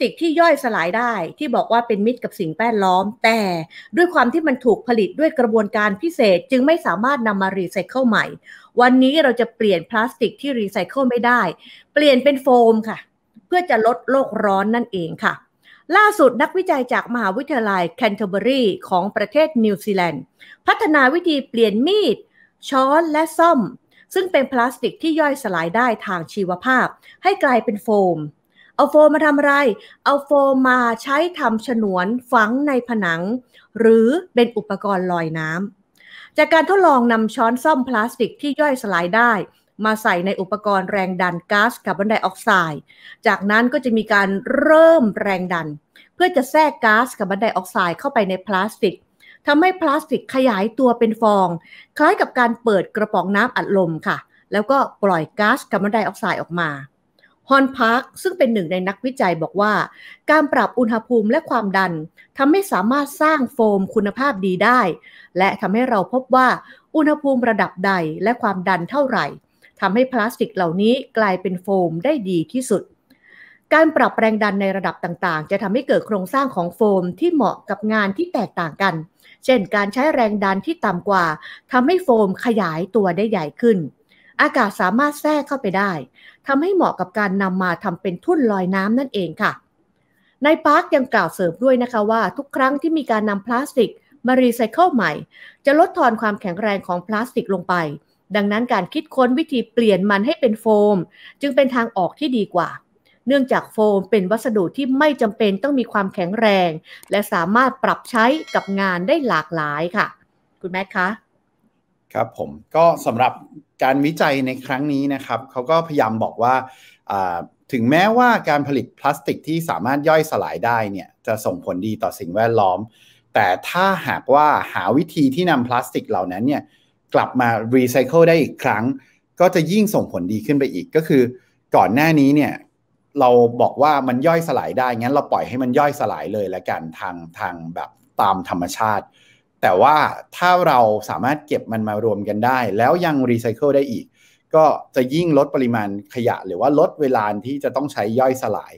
ติกที่ย่อยสลายได้ที่บอกว่าเป็นมิตรกับสิ่งแวดล้อม แต่ด้วยความที่มันถูกผลิตด้วยกระบวนการพิเศษจึงไม่สามารถนำมารีไซเคิลใหม่ วันนี้เราจะเปลี่ยนพลาสติกที่รีไซเคิลไม่ได้ เปลี่ยนเป็นโฟมค่ะ เพื่อจะลดโลกร้อนนั่นเองค่ะ ล่าสุดนักวิจัยจากมหาวิทยาลัยแคนเทอร์เบอรีของประเทศนิวซีแลนด์พัฒนาวิธีเปลี่ยนมีดช้อนและซ่อม ซึ่งเป็นพลาสติกที่ย่อยสลายได้ทางชีวภาพ ให้กลายเป็นโฟมเอาโฟมมาทำอะไร เอาโฟมมาใช้ทำฉนวนฝังในผนัง หรือเป็นอุปกรณ์ลอยน้ำ จากการทดลองนำช้อนซ่อมพลาสติกที่ย่อยสลายได้ มาใส่ในอุปกรณ์แรงดันก๊าซคาร์บอนไดออกไซด์ จากนั้นก็จะมีการเริ่มแรงดัน เพื่อจะแทรกก๊าซคาร์บอนไดออกไซด์เข้าไปในพลาสติกทำให้พลาสติกขยายตัวเป็นฟอง คล้ายกับการเปิดกระป๋องน้ำอัดลมค่ะ แล้วก็ปล่อยก๊าซคาร์บอนไดออกไซด์ออกมาฮอนพาร์คซึ่งเป็นหนึ่งในนักวิจัยบอกว่าการปรับอุณหภูมิและความดันทำให้สามารถสร้างโฟมคุณภาพดีได้ และทำให้เราพบว่าอุณหภูมิระดับใดและความดันเท่าไหร่ทำให้พลาสติกเหล่านี้กลายเป็นโฟมได้ดีที่สุด การปรับแรงดันในระดับต่างๆ จะทำให้เกิดโครงสร้างของโฟมที่เหมาะกับงานที่แตกต่างกัน เช่น การใช้แรงดันที่ต่ำกว่าทำให้โฟมขยายตัวได้ใหญ่ขึ้นอากาศสามารถแทรกเข้าไปได้ทำให้เหมาะกับการนำมาทำเป็นทุ่นลอยน้ำนั่นเองค่ะนายปาร์คยังกล่าวเสริมด้วยนะคะว่าทุกครั้งที่มีการนำพลาสติกมารีไซเคิลใหม่ จะลดทอนความแข็งแรงของพลาสติกลงไป ดังนั้นการคิดค้นวิธีเปลี่ยนมันให้เป็นโฟม จึงเป็นทางออกที่ดีกว่า เนื่องจากโฟมเป็นวัสดุที่ไม่จำเป็นต้องมีความแข็งแรง และสามารถปรับใช้กับงานได้หลากหลายค่ะ คุณแม่คะครับผมก็สำหรับการวิจัยในครั้งนี้นะครับเขาก็พยายามบอกว่าถึงแม้ว่าการผลิตพลาสติกที่สามารถย่อยสลายได้เนี่ยจะส่งผลดีต่อสิ่งแวดล้อม แต่ถ้าหากว่าหาวิธีที่นำพลาสติกเหล่านั้นเนี่ยกลับมารีไซเคิลได้อีกครั้ง ก็จะยิ่งส่งผลดีขึ้นไปอีก ก็คือ ก่อนหน้านี้เนี่ยเราบอกว่ามันย่อยสลายได้งั้นเราปล่อยให้มันย่อยสลายเลยละกันทางทางแบบตามธรรมชาติแต่ว่าถ้าเราสามารถเก็บมันมารวมกันได้แล้วยังรีไซเคิลได้อีก ก็จะยิ่งลดปริมาณขยะหรือว่าลดเวลาที่จะต้องใช้ย่อยสลาย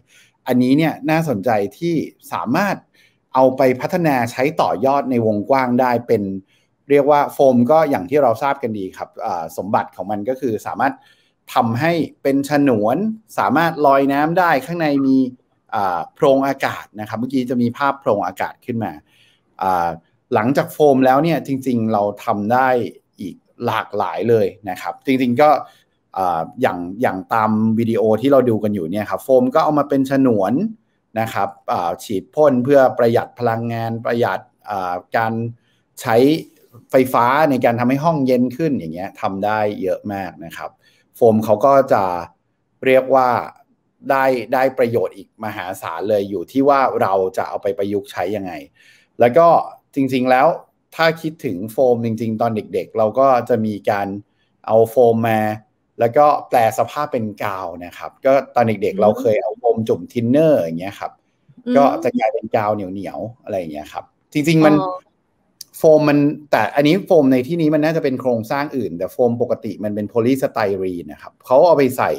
อันนี้เนี่ยน่าสนใจที่สามารถเอาไปพัฒนาใช้ต่อยอดในวงกว้างได้เป็นเรียกว่าโฟมก็อย่างที่เราทราบกันดีครับ สมบัติของมันก็คือสามารถทำให้เป็นฉนวน สามารถลอยน้ำได้ข้างในมีโพรงอากาศนะครับ เมื่อกี้จะมีภาพโพรงอากาศขึ้นมาหลังจากโฟมแล้วเนี่ยจริงๆ เราทำได้อีกหลากหลายเลยนะครับ จริงๆก็อย่างอย่างตามวิดีโอที่เราดูกันอยู่เนี่ยครับโฟมก็เอามาเป็นฉนวนนะครับฉีดพ่นเพื่อประหยัดพลังงานประหยัดการใช้ไฟฟ้าในการทำให้ห้องเย็นขึ้นอย่างเงี้ยทำได้เยอะมากนะครับ โฟมเขาก็จะเรียกว่าได้ได้ประโยชน์อีกมหาศาลเลยอยู่ที่ว่าเราจะเอาไปประยุกต์ใช้ยังไง แล้วก็จริงๆแล้วถ้าคิดถึงโฟมจริงๆ ตอนเด็กๆ เราก็จะมีการเอาโฟมมาแล้วก็แปลสภาพเป็นกาวนะครับ ก็ตอนเด็กๆเราเคยเอาโฟมจุ่มทินเนอร์อย่างเงี้ยครับก็จะกลายเป็นกาวเหนียวๆอะไรอย่างเงี้ยครับ จริงๆมันโฟมมันแต่อันนี้โฟมในที่นี้มันน่าจะเป็นโครงสร้างอื่น แต่โฟมปกติมันเป็นโพลีสไตรีนนะครับเขาเอาไปใส่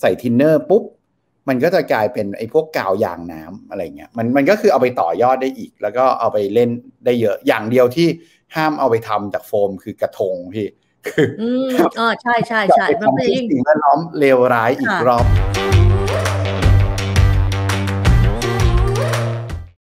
ใส่ทินเนอร์ปุ๊บมันก็จะกลายเป็นไอ้พวกกาวยางน้ำอะไรเงี้ยมันมันก็คือเอาไปต่อยอดได้อีก แล้วก็เอาไปเล่นได้เยอะอย่างเดียวที่ห้ามเอาไปทำจากโฟมคือกระทงพี่คืออ๋อใช่ใช่ใช่มันเป็นสิ่งแวดล้อมเลวร้ายอีกรอบ